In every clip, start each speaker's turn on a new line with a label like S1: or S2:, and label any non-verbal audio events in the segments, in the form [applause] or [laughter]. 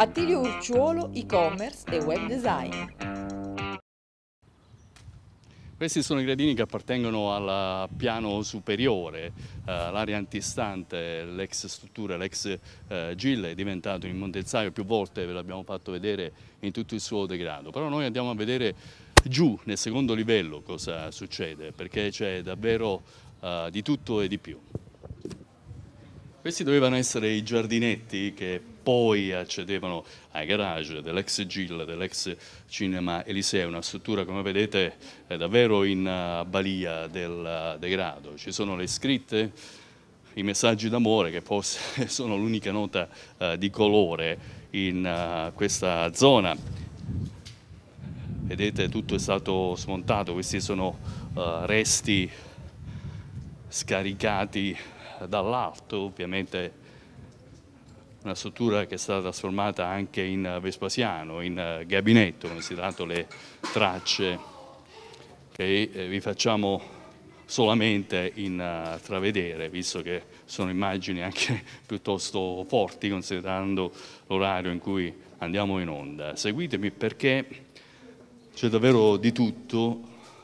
S1: Attilio Urciuolo, e-commerce e web design. Questi sono i gradini che appartengono al piano superiore, eh, l'area antistante l'ex struttura, l'ex eh, Gille è diventato in Montezzaio più volte, ve l'abbiamo fatto vedere in tutto il suo degrado, però noi andiamo a vedere giù nel secondo livello cosa succede, perché c'è davvero eh, di tutto e di più. Questi dovevano essere i giardinetti che poi accedevano ai garage dell'ex Gill, dell'ex Cinema Eliseo, una struttura come vedete è davvero in eh, balia del eh, degrado. Ci sono le scritte, i messaggi d'amore che forse [laughs] sono l'unica nota eh, di colore in questa zona. Vedete tutto è stato smontato, questi sono resti scaricati dall'alto, ovviamente una struttura che è stata trasformata anche in Vespasiano, in eh, gabinetto, considerato le tracce che eh, vi facciamo solamente in eh, travedere, visto che sono immagini anche [laughs] piuttosto forti considerando l'orario in cui andiamo in onda. Seguitemi perché c'è davvero di tutto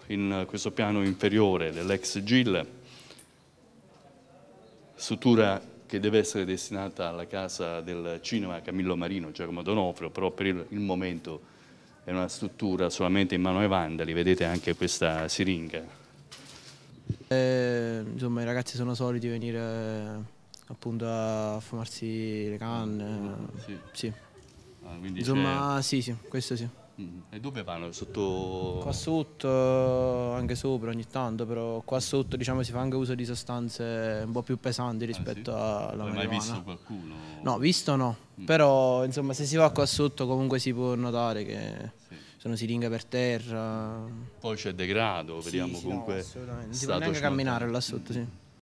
S1: in questo piano inferiore dell'ex Gill, sutura che deve essere destinata alla casa del cinema Camillo Marino, Giacomo Donofrio, però per il, il momento è una struttura solamente in mano ai vandali, vedete anche questa siringa.
S2: Eh, insomma i ragazzi sono soliti venire eh, appunto a fumarsi le canne. Sì. sì. Ah, insomma sì, sì, questo sì.
S1: Mm-hmm. E dove vanno? Sotto... Qua
S2: sotto, anche sopra ogni tanto, però qua sotto diciamo, si fa anche uso di sostanze un po' più pesanti ah, rispetto ah, sì? alla Poi marijuana. mai visto qualcuno? No, visto no, mm. però insomma se si va qua sotto comunque si può notare che sì. sono siringhe per terra.
S1: Poi c'è degrado, vediamo sì, sì, comunque... No, assolutamente, si può neanche camminare là
S2: sotto, mm. sì.